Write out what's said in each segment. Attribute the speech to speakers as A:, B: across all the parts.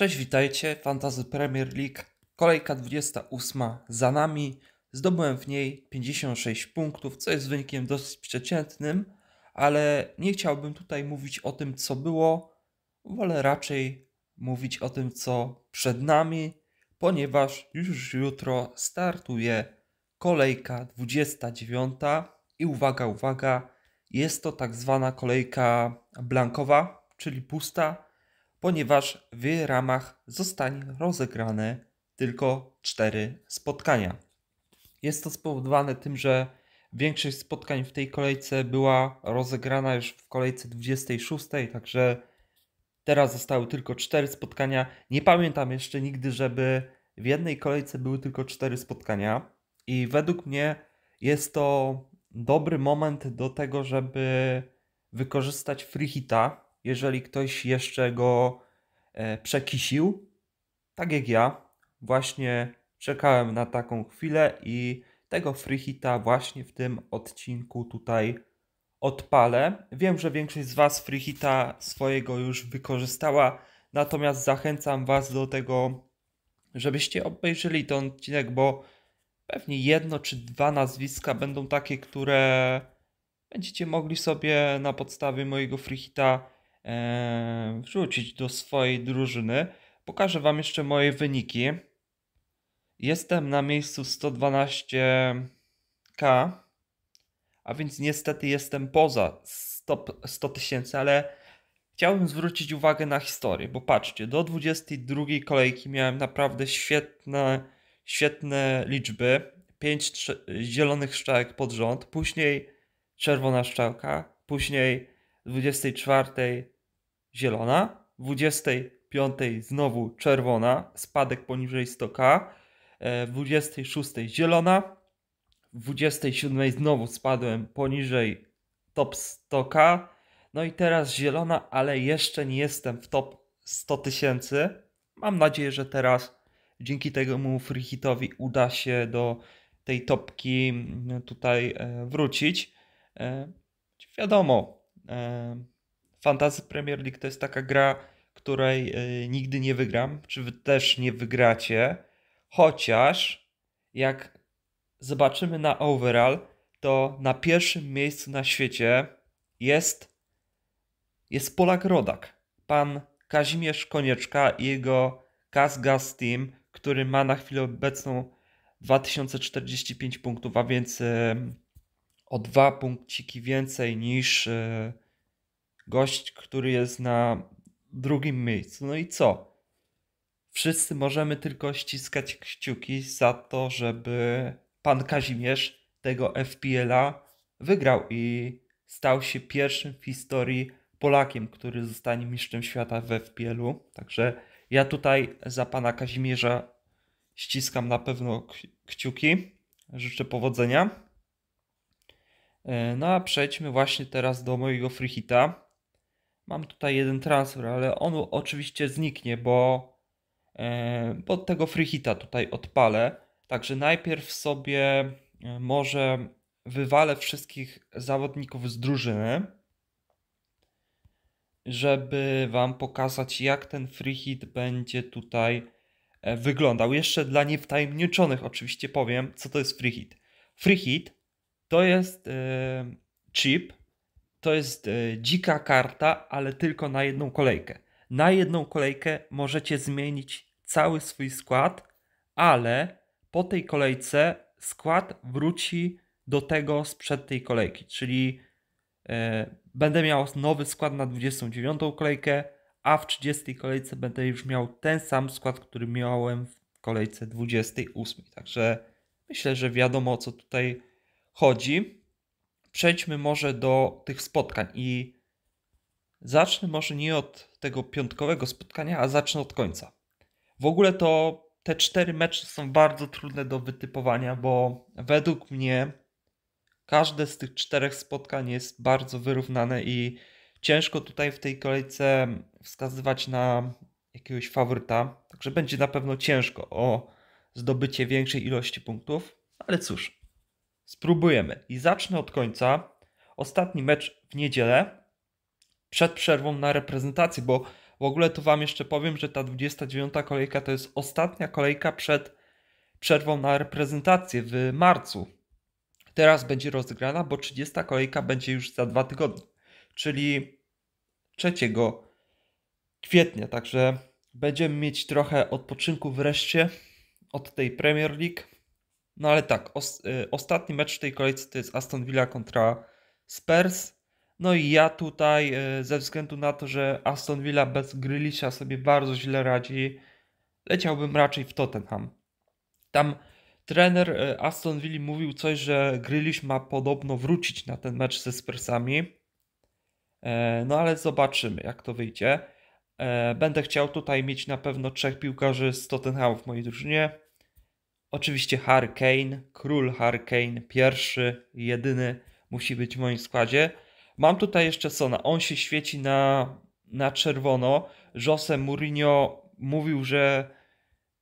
A: Cześć, witajcie. Fantazy Premier League. Kolejka 28 za nami. Zdobyłem w niej 56 punktów, co jest wynikiem dosyć przeciętnym, ale nie chciałbym tutaj mówić o tym, co było. Wolę raczej mówić o tym, co przed nami, ponieważ już jutro startuje kolejka 29. I uwaga, uwaga, jest to tak zwana kolejka blankowa, czyli pusta ponieważ w ramach zostaną rozegrane tylko cztery spotkania. Jest to spowodowane tym, że większość spotkań w tej kolejce była rozegrana już w kolejce 26, także teraz zostały tylko cztery spotkania. Nie pamiętam jeszcze nigdy, żeby w jednej kolejce były tylko cztery spotkania i według mnie jest to dobry moment do tego, żeby wykorzystać free hita, jeżeli ktoś jeszcze go e, przekisił, tak jak ja, właśnie czekałem na taką chwilę i tego freehita właśnie w tym odcinku tutaj odpalę. Wiem, że większość z Was freehita swojego już wykorzystała, natomiast zachęcam Was do tego, żebyście obejrzeli ten odcinek, bo pewnie jedno czy dwa nazwiska będą takie, które będziecie mogli sobie na podstawie mojego freehita E, wrzucić do swojej drużyny. Pokażę Wam jeszcze moje wyniki. Jestem na miejscu 112k, a więc niestety jestem poza 100 tysięcy, ale chciałbym zwrócić uwagę na historię, bo patrzcie, do 22 kolejki miałem naprawdę świetne, świetne liczby. 5 zielonych strzałek pod rząd, później czerwona strzałka, później 24 zielona, 25 znowu czerwona, spadek poniżej 100k, 26 e, zielona, 27 znowu spadłem poniżej top 100k, no i teraz zielona, ale jeszcze nie jestem w top 100 tysięcy. Mam nadzieję, że teraz dzięki temu free hitowi uda się do tej topki mm, tutaj e, wrócić. E, wiadomo, E, Fantasy Premier League to jest taka gra, której e, nigdy nie wygram, czy wy też nie wygracie. Chociaż jak zobaczymy na overall, to na pierwszym miejscu na świecie jest, jest Polak Rodak. Pan Kazimierz Konieczka i jego Gas Team, który ma na chwilę obecną 2045 punktów, a więc e, o dwa punkciki więcej niż e, gość, który jest na drugim miejscu. No i co? Wszyscy możemy tylko ściskać kciuki za to, żeby pan Kazimierz tego FPL-a wygrał i stał się pierwszym w historii Polakiem, który zostanie mistrzem świata w FPL-u. Także ja tutaj za pana Kazimierza ściskam na pewno kciuki. Życzę powodzenia. E, no a przejdźmy właśnie teraz do mojego freehita. Mam tutaj jeden transfer, ale on oczywiście zniknie, bo, e, bo tego freehita tutaj odpalę. Także najpierw sobie e, może wywalę wszystkich zawodników z drużyny, żeby Wam pokazać jak ten free hit będzie tutaj wyglądał. Jeszcze dla niewtajemniczonych oczywiście powiem, co to jest free hit. Free hit to jest e, chip, to jest e, dzika karta, ale tylko na jedną kolejkę. Na jedną kolejkę możecie zmienić cały swój skład, ale po tej kolejce skład wróci do tego sprzed tej kolejki, czyli e, będę miał nowy skład na 29 kolejkę, a w 30 kolejce będę już miał ten sam skład, który miałem w kolejce 28. Także myślę, że wiadomo co tutaj chodzi, przejdźmy może do tych spotkań i zacznę może nie od tego piątkowego spotkania, a zacznę od końca. W ogóle to te cztery mecze są bardzo trudne do wytypowania, bo według mnie każde z tych czterech spotkań jest bardzo wyrównane i ciężko tutaj w tej kolejce wskazywać na jakiegoś faworyta. Także będzie na pewno ciężko o zdobycie większej ilości punktów, ale cóż, Spróbujemy. I zacznę od końca. Ostatni mecz w niedzielę przed przerwą na reprezentację, bo w ogóle to Wam jeszcze powiem, że ta 29 kolejka to jest ostatnia kolejka przed przerwą na reprezentację w marcu. Teraz będzie rozegrana, bo 30 kolejka będzie już za dwa tygodnie, czyli 3 kwietnia. Także będziemy mieć trochę odpoczynku wreszcie od tej Premier League. No ale tak, os, y, ostatni mecz w tej kolejce to jest Aston Villa kontra Spurs. No i ja tutaj y, ze względu na to, że Aston Villa bez Grylisza sobie bardzo źle radzi, leciałbym raczej w Tottenham. Tam trener y, Aston Villa mówił coś, że Grylisz ma podobno wrócić na ten mecz ze Spursami. E, no ale zobaczymy, jak to wyjdzie. E, będę chciał tutaj mieć na pewno trzech piłkarzy z Tottenhamu w mojej drużynie. Oczywiście Hurricane, król Hurricane, pierwszy, jedyny, musi być w moim składzie. Mam tutaj jeszcze Sona, on się świeci na, na czerwono. Jose Mourinho mówił, że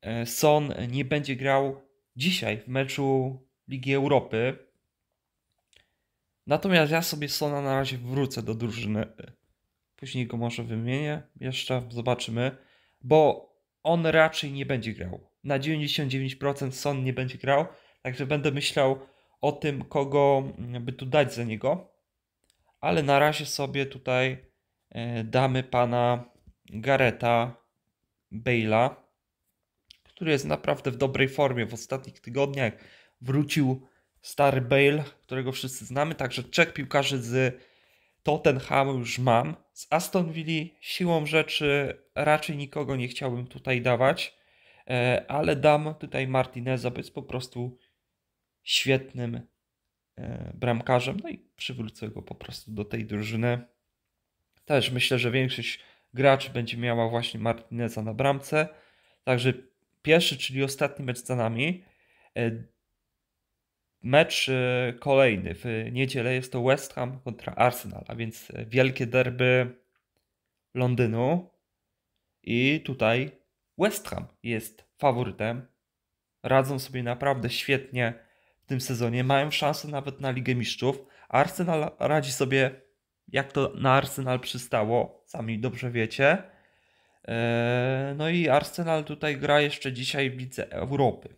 A: e, Son nie będzie grał dzisiaj w meczu Ligi Europy. Natomiast ja sobie Sona na razie wrócę do drużyny. Później go może wymienię jeszcze, zobaczymy. Bo on raczej nie będzie grał na 99% Son nie będzie grał, także będę myślał o tym, kogo mm, by tu dać za niego. Ale na razie sobie tutaj e, damy pana Gareta Bale'a, który jest naprawdę w dobrej formie w ostatnich tygodniach. Wrócił stary Bale, którego wszyscy znamy, także czek piłkarzy z Tottenham już mam. Z Aston Villa siłą rzeczy raczej nikogo nie chciałbym tutaj dawać. E, ale dam tutaj Martineza, bo jest po prostu świetnym e, bramkarzem, no i przywrócę go po prostu do tej drużyny. Też myślę, że większość graczy będzie miała właśnie Martineza na bramce, także pierwszy, czyli ostatni mecz za nami. E, mecz kolejny w niedzielę jest to West Ham kontra Arsenal, a więc wielkie derby Londynu. I tutaj West Ham jest faworytem. Radzą sobie naprawdę świetnie w tym sezonie. Mają szansę nawet na Ligę Mistrzów. Arsenal radzi sobie, jak to na Arsenal przystało. Sami dobrze wiecie. E, no i Arsenal tutaj gra jeszcze dzisiaj w Lidze Europy.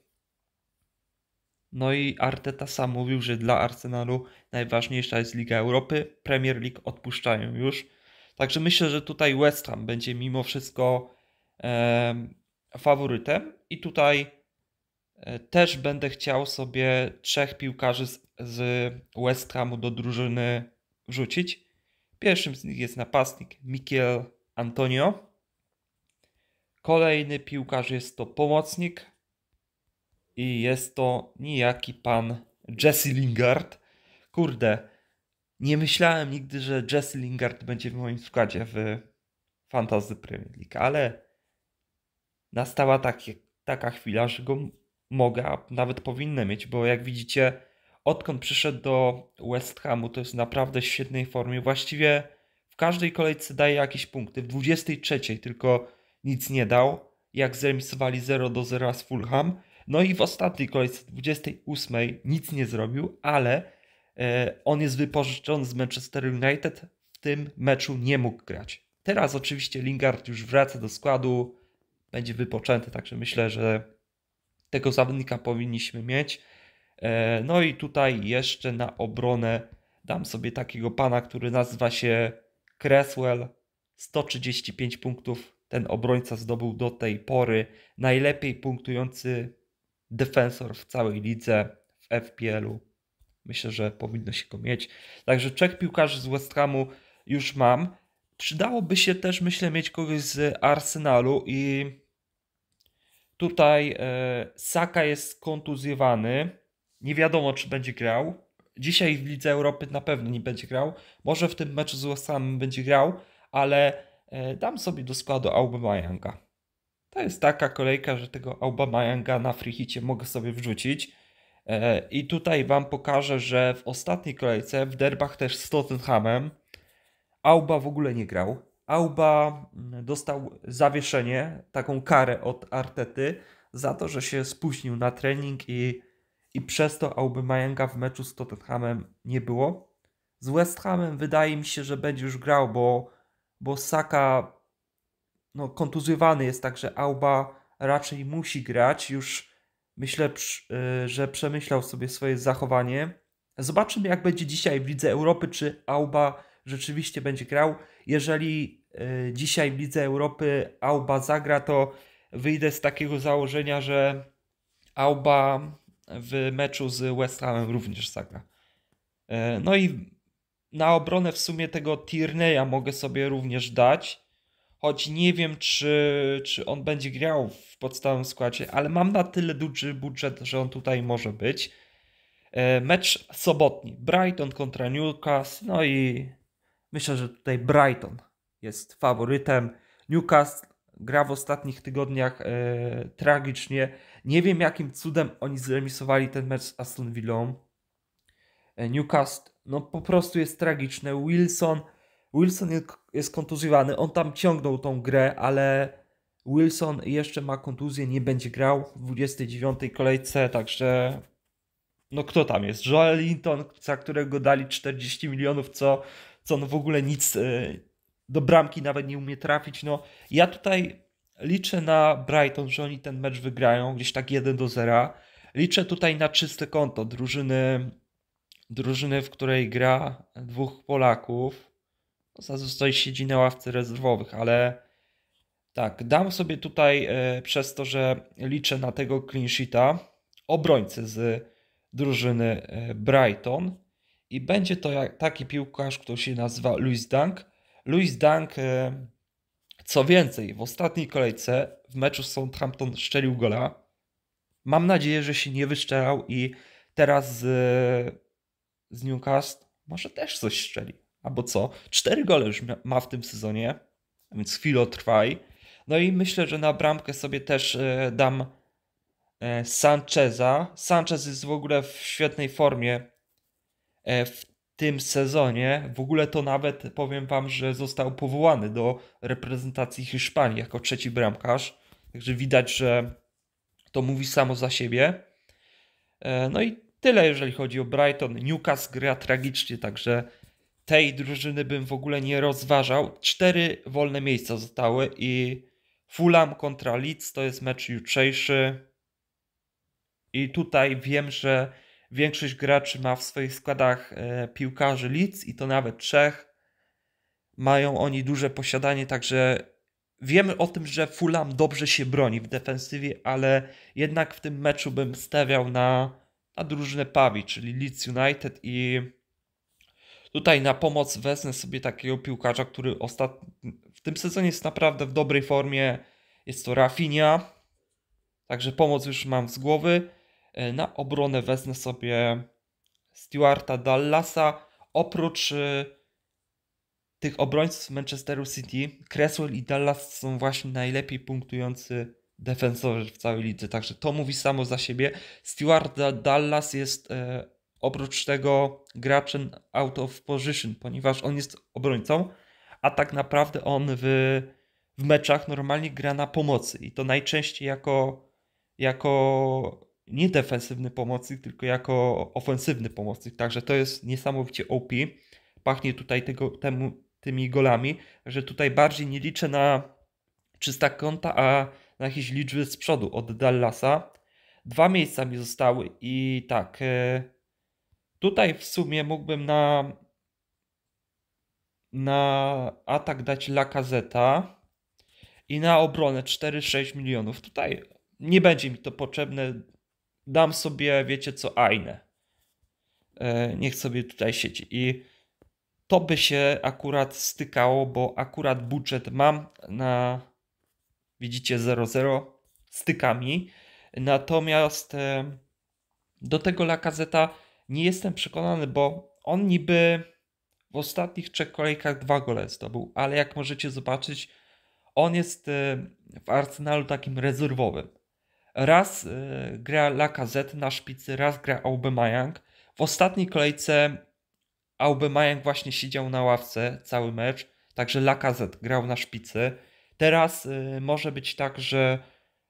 A: No i Arteta sam mówił, że dla Arsenalu najważniejsza jest Liga Europy. Premier League odpuszczają już. Także myślę, że tutaj West Ham będzie mimo wszystko faworytem i tutaj e, też będę chciał sobie trzech piłkarzy z, z West Hamu do drużyny wrzucić. Pierwszym z nich jest napastnik Mikiel Antonio. Kolejny piłkarz jest to pomocnik i jest to niejaki pan Jesse Lingard. Kurde, nie myślałem nigdy, że Jesse Lingard będzie w moim składzie w Fantasy Premier League, ale nastała takie, taka chwila, że go mogę, a nawet powinny mieć, bo jak widzicie, odkąd przyszedł do West Hamu, to jest naprawdę w świetnej formie. Właściwie w każdej kolejce daje jakieś punkty. W 23 tylko nic nie dał, jak zremisowali 0 do 0 z Fulham. No i w ostatniej kolejce, 28, nic nie zrobił, ale e, on jest wypożyczony z Manchester United. W tym meczu nie mógł grać. Teraz oczywiście Lingard już wraca do składu będzie wypoczęty, także myślę, że tego zawodnika powinniśmy mieć. E, no i tutaj jeszcze na obronę dam sobie takiego pana, który nazywa się Cresswell. 135 punktów ten obrońca zdobył do tej pory. Najlepiej punktujący defensor w całej lidze w FPL-u. Myślę, że powinno się go mieć. Także trzech piłkarzy z West Hamu już mam. Przydałoby się też, myślę, mieć kogoś z Arsenalu i tutaj e, Saka jest kontuzjowany. Nie wiadomo, czy będzie grał. Dzisiaj w Lidze Europy na pewno nie będzie grał. Może w tym meczu z Westhamem będzie grał, ale e, dam sobie do składu Aubameyanga. To jest taka kolejka, że tego Aubameyanga na frihicie mogę sobie wrzucić. E, I tutaj Wam pokażę, że w ostatniej kolejce w derbach też z Tottenhamem Auba w ogóle nie grał. Auba mm, dostał zawieszenie, taką karę od Artety za to, że się spóźnił na trening i, i przez to Aubameyanga w meczu z Tottenhamem nie było. Z West Hamem wydaje mi się, że będzie już grał, bo, bo Saka no, kontuzjowany jest, także Auba raczej musi grać. Już myślę, y, że przemyślał sobie swoje zachowanie. Zobaczymy, jak będzie dzisiaj w Lidze Europy, czy Auba rzeczywiście będzie grał. Jeżeli e, dzisiaj w Lidze Europy Auba zagra, to wyjdę z takiego założenia, że Auba w meczu z West Hamem również zagra. E, no i na obronę w sumie tego Tierneya mogę sobie również dać, choć nie wiem, czy, czy on będzie grał w podstawowym składzie, ale mam na tyle duży budżet, że on tutaj może być. E, mecz sobotni. Brighton kontra Newcastle, no i Myślę, że tutaj Brighton jest faworytem. Newcastle gra w ostatnich tygodniach e, tragicznie. Nie wiem, jakim cudem oni zremisowali ten mecz z Aston Villą. E, Newcastle no, po prostu jest tragiczne. Wilson, Wilson jest kontuzjowany. On tam ciągnął tą grę, ale Wilson jeszcze ma kontuzję, nie będzie grał w 29 kolejce, także no kto tam jest? Joel Linton, za którego dali 40 milionów, co co on no w ogóle nic e, do bramki nawet nie umie trafić. No, ja tutaj liczę na Brighton, że oni ten mecz wygrają gdzieś tak 1 do 0. Liczę tutaj na czyste konto drużyny, drużyny w której gra dwóch Polaków. No, zazwyczaj siedzi na ławce rezerwowych, ale tak, dam sobie tutaj y, przez to, że liczę na tego clean sheeta obrońcy z drużyny e, Brighton i będzie to taki piłkarz, który się nazywa Louis Dunk. Louis Dunk, e, co więcej, w ostatniej kolejce w meczu z Southampton szczelił gola. Mam nadzieję, że się nie wyszczerał i teraz z, z Newcastle może też coś szczeli. Albo co? Cztery gole już ma w tym sezonie, więc chwilę trwaj. No i myślę, że na bramkę sobie też e, dam e, Sancheza. Sanchez jest w ogóle w świetnej formie E, w tym sezonie. W ogóle to nawet powiem Wam, że został powołany do reprezentacji Hiszpanii jako trzeci bramkarz. Także widać, że to mówi samo za siebie. E, no i tyle, jeżeli chodzi o Brighton. Newcastle gra tragicznie, także tej drużyny bym w ogóle nie rozważał. Cztery wolne miejsca zostały i Fulham kontra Leeds to jest mecz jutrzejszy. I tutaj wiem, że Większość graczy ma w swoich składach e, piłkarzy Leeds i to nawet trzech. Mają oni duże posiadanie, także wiemy o tym, że Fulham dobrze się broni w defensywie, ale jednak w tym meczu bym stawiał na, na drużynę Pawi, czyli Leeds United i tutaj na pomoc wezmę sobie takiego piłkarza, który ostat... w tym sezonie jest naprawdę w dobrej formie. Jest to Rafinha, także pomoc już mam z głowy. E, na obronę wezmę sobie Stewarta Dallasa. Oprócz e, tych obrońców Manchesteru City, Cresswell i Dallas są właśnie najlepiej punktujący defensorzy w całej lidze. Także to mówi samo za siebie. Stewart Dallas jest e, oprócz tego graczem out of position, ponieważ on jest obrońcą, a tak naprawdę on w, w meczach normalnie gra na pomocy i to najczęściej jako, jako nie defensywny pomocnik, tylko jako ofensywny pomocnik. Także to jest niesamowicie OP. Pachnie tutaj tego, temu, tymi golami, że tutaj bardziej nie liczę na czysta konta, a na jakieś liczby z przodu od Dallasa. Dwa miejsca mi zostały i tak. E, tutaj w sumie mógłbym na na atak dać Lakazeta i na obronę 4-6 milionów. Tutaj nie będzie mi to potrzebne dam sobie, wiecie co, ajne. Niech sobie tutaj siedzi. I to by się akurat stykało, bo akurat budżet mam na, widzicie, 00 stykami. Natomiast e, do tego Lakazeta nie jestem przekonany, bo on niby w ostatnich trzech kolejkach dwa gole zdobył, ale jak możecie zobaczyć, on jest e, w Arsenalu takim rezerwowym. Raz y, gra Lacazette na szpicy, raz gra Aubameyang. W ostatniej kolejce Aubameyang właśnie siedział na ławce cały mecz, także Lacazette grał na szpicy. Teraz y, może być tak, że,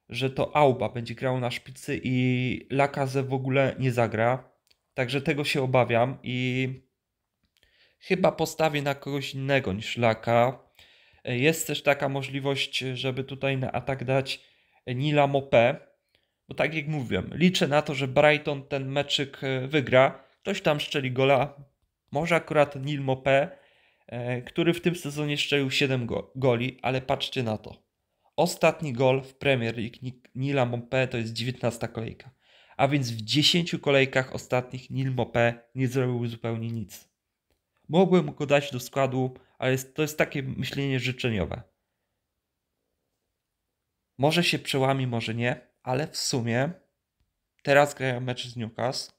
A: że to Auba będzie grał na szpicy i Lacazette w ogóle nie zagra. Także tego się obawiam i chyba postawię na kogoś innego niż Laka. Jest też taka możliwość, żeby tutaj na atak dać Nila Mopé, bo tak jak mówiłem, liczę na to, że Brighton ten meczyk e, wygra. Ktoś tam szczeli gola, może akurat Neil Mopé, e, który w tym sezonie szczelił 7 goli, ale patrzcie na to. Ostatni gol w Premier League Nila Mopé to jest 19 kolejka. A więc w 10 kolejkach ostatnich Nil Mopé nie zrobił zupełnie nic. Mogłem go dać do składu, ale to jest takie myślenie życzeniowe. Może się przełami, może nie ale w sumie teraz grają mecz z Newcastle.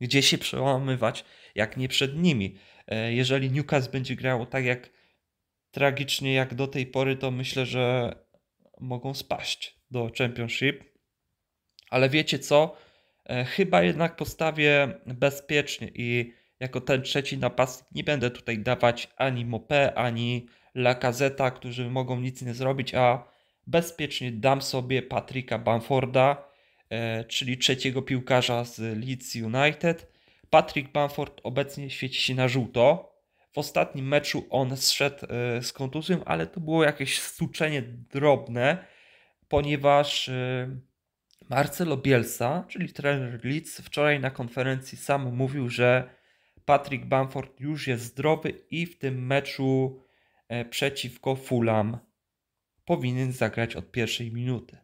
A: Gdzie się przełamywać, jak nie przed nimi? E, jeżeli Newcastle będzie grało tak jak tragicznie, jak do tej pory, to myślę, że mogą spaść do Championship. Ale wiecie co? E, chyba jednak postawię bezpiecznie i jako ten trzeci napastnik nie będę tutaj dawać ani Mopé, ani Lacazeta, którzy mogą nic nie zrobić, a bezpiecznie dam sobie Patryka Bamforda, e, czyli trzeciego piłkarza z Leeds United. Patrick Bamford obecnie świeci się na żółto. W ostatnim meczu on zszedł e, z kontuzją, ale to było jakieś stuczenie drobne, ponieważ e, Marcelo Bielsa, czyli trener Leeds, wczoraj na konferencji sam mówił, że Patrick Bamford już jest zdrowy i w tym meczu przeciwko Fulham powinien zagrać od pierwszej minuty.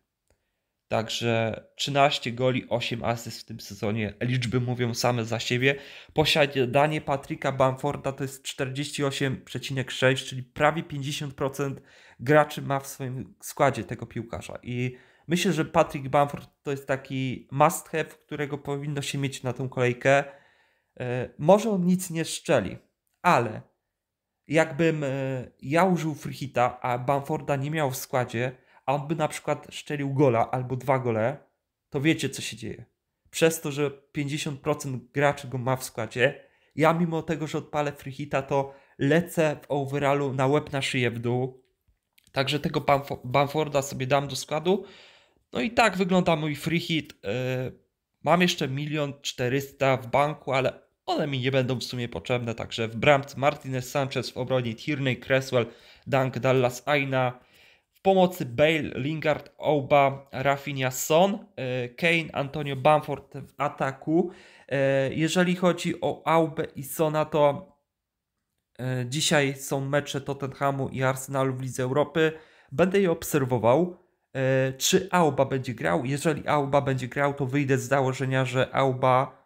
A: Także 13 goli, 8 asyst w tym sezonie. Liczby mówią same za siebie. Posiadanie Patryka Bamforda to jest 48,6, czyli prawie 50% graczy ma w swoim składzie tego piłkarza. I myślę, że Patrick Bamford to jest taki must have, którego powinno się mieć na tą kolejkę. E, może on nic nie szczeli, ale jakbym e, ja użył Frichita, a Bamforda nie miał w składzie, a on by na przykład szczelił gola albo dwa gole, to wiecie co się dzieje. Przez to, że 50% graczy go ma w składzie, ja mimo tego, że odpalę Frichita, to lecę w overallu na łeb na szyję w dół. Także tego Bamforda sobie dam do składu. No i tak wygląda mój free e, Mam jeszcze milion czterysta w banku, ale one mi nie będą w sumie potrzebne, także w bramce Martinez Sanchez, w obronie Tierney, Cresswell, Dunk, Dallas Aina, w pomocy Bale, Lingard, Oba, Rafinha, Son, e, Kane, Antonio Bamford w ataku. E, jeżeli chodzi o Aubę i Sona, to e, dzisiaj są mecze Tottenhamu i Arsenalu w Lidze Europy. Będę je obserwował. Czy Auba będzie grał? Jeżeli Auba będzie grał, to wyjdę z założenia, że Auba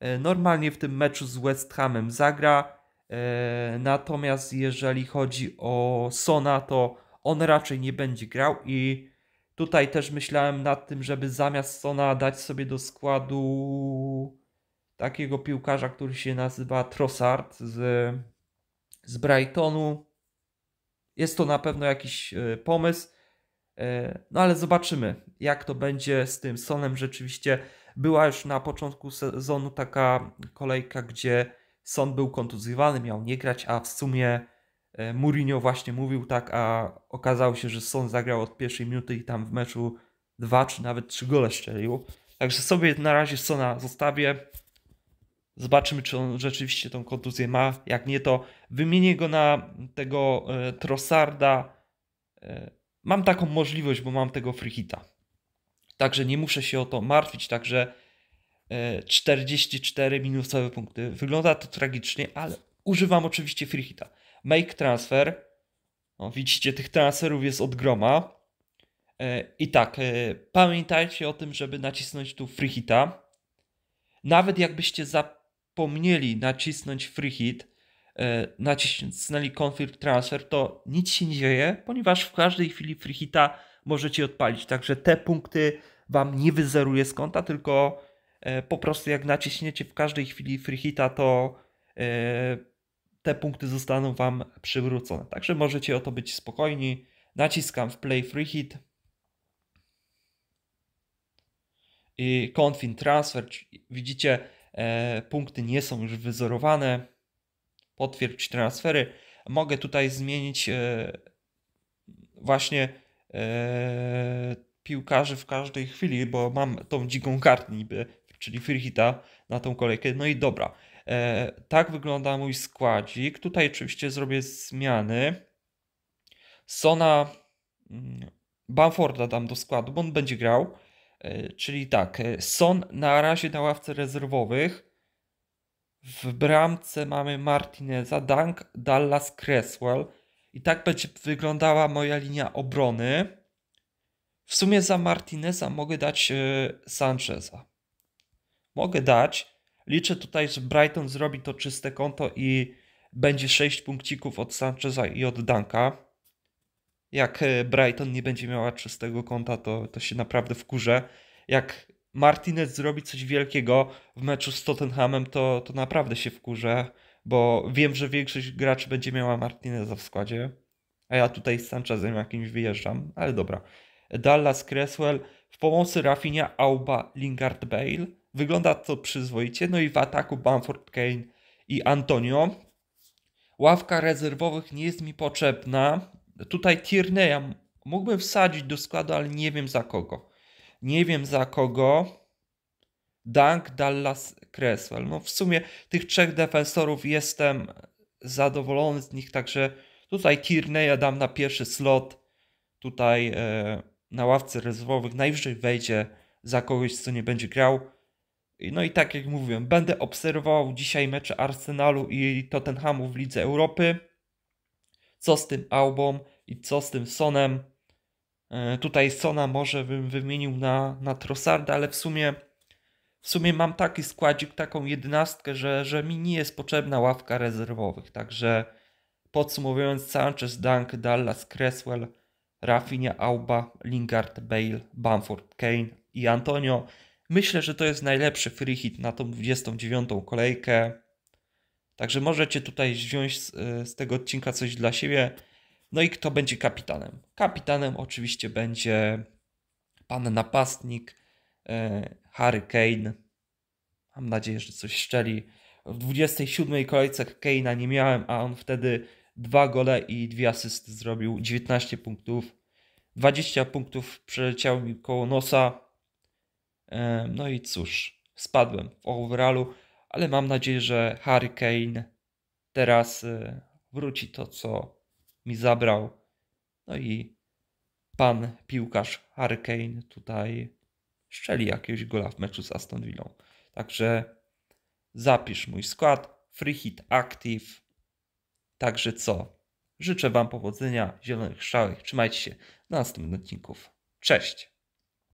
A: E, normalnie w tym meczu z West Hamem zagra. E, natomiast jeżeli chodzi o Sona, to on raczej nie będzie grał i tutaj też myślałem nad tym, żeby zamiast Sona dać sobie do składu takiego piłkarza, który się nazywa Trossard z, z Brightonu. Jest to na pewno jakiś e, pomysł, no ale zobaczymy, jak to będzie z tym Sonem rzeczywiście. Była już na początku sezonu taka kolejka, gdzie Son był kontuzjowany, miał nie grać, a w sumie e, Mourinho właśnie mówił tak, a okazało się, że Son zagrał od pierwszej minuty i tam w meczu dwa czy nawet trzy gole szczelił. Także sobie na razie Sona zostawię. Zobaczymy, czy on rzeczywiście tą kontuzję ma. Jak nie, to wymienię go na tego e, Trossarda. E, mam taką możliwość, bo mam tego Frichita. Także nie muszę się o to martwić. Także 44 e, minusowe punkty. Wygląda to tragicznie, ale używam oczywiście free Make transfer. widzicie, tych transferów jest od groma. E, I tak, e, pamiętajcie o tym, żeby nacisnąć tu free Nawet jakbyście zapomnieli nacisnąć free hit, nacisnęli transfer, to nic się nie dzieje, ponieważ w każdej chwili free możecie odpalić. Także te punkty Wam nie wyzeruje z konta, tylko e, po prostu jak naciśniecie w każdej chwili freehita, to e, te punkty zostaną Wam przywrócone. Także możecie o to być spokojni. Naciskam w play freehit i confin transfer. Widzicie, e, punkty nie są już wyzorowane. Potwierdź transfery. Mogę tutaj zmienić właśnie E, piłkarzy w każdej chwili, bo mam tą dziką kartę niby, czyli Firhita na tą kolejkę. No i dobra. E, tak wygląda mój składzik. Tutaj oczywiście zrobię zmiany. Sona mm, Bamforda dam do składu, bo on będzie grał. E, czyli tak, Son na razie na ławce rezerwowych. W bramce mamy Martineza, Dank, Dallas, Cresswell. I tak będzie wyglądała moja linia obrony. W sumie za Martineza mogę dać e, Sancheza. Mogę dać. Liczę tutaj, że Brighton zrobi to czyste konto i będzie 6 punkcików od Sancheza i od Danka. Jak e, Brighton nie będzie miała czystego konta, to, to się naprawdę wkurzę. Jak Martinez zrobi coś wielkiego w meczu z Tottenhamem, to, to naprawdę się wkurzę bo wiem, że większość graczy będzie miała Martineza w składzie, a ja tutaj z Sanchezem jakimś wyjeżdżam, ale dobra. Dallas Cresswell, w pomocy Rafinha, Auba, Lingard, Bale. Wygląda to przyzwoicie. No i w ataku Bamford, Kane i Antonio. Ławka rezerwowych nie jest mi potrzebna. Tutaj Tierneya mógłbym wsadzić do składu, ale nie wiem za kogo. Nie wiem za kogo. Dank, Dallas, Creswell. No w sumie tych trzech defensorów jestem zadowolony z nich, także tutaj Tierneya dam na pierwszy slot, tutaj e, na ławce rezerwowych najwyżej wejdzie za kogoś, co nie będzie grał. No i tak jak mówiłem, będę obserwował dzisiaj mecze Arsenalu i Tottenhamu w Lidze Europy. Co z tym Albom i co z tym Sonem? E, tutaj Sona może bym wymienił na, na Trossarda, ale w sumie w sumie mam taki składzik, taką jedynastkę, że, że mi nie jest potrzebna ławka rezerwowych. Także podsumowując, Sanchez, Dunk, Dallas, Cresswell, Rafinha, Auba, Lingard, Bale, Bamford, Kane i Antonio. Myślę, że to jest najlepszy free hit na tą 29. kolejkę. Także możecie tutaj wziąć z, z tego odcinka coś dla siebie. No i kto będzie kapitanem? Kapitanem oczywiście będzie pan napastnik E, Harry Kane. Mam nadzieję, że coś szczeli. W 27 kolejce Kane'a nie miałem, a on wtedy dwa gole i dwie asysty zrobił. 19 punktów. 20 punktów przeleciało mi koło nosa. E, no i cóż, spadłem w overallu, ale mam nadzieję, że Harry Kane teraz e, wróci to, co mi zabrał. No i pan piłkarz Harry Kane tutaj szczeli jakiegoś gola w meczu z Aston Villa. Także zapisz mój skład, free hit active. Także co? Życzę Wam powodzenia, zielonych szałych. Trzymajcie się do następnych odcinków. Cześć!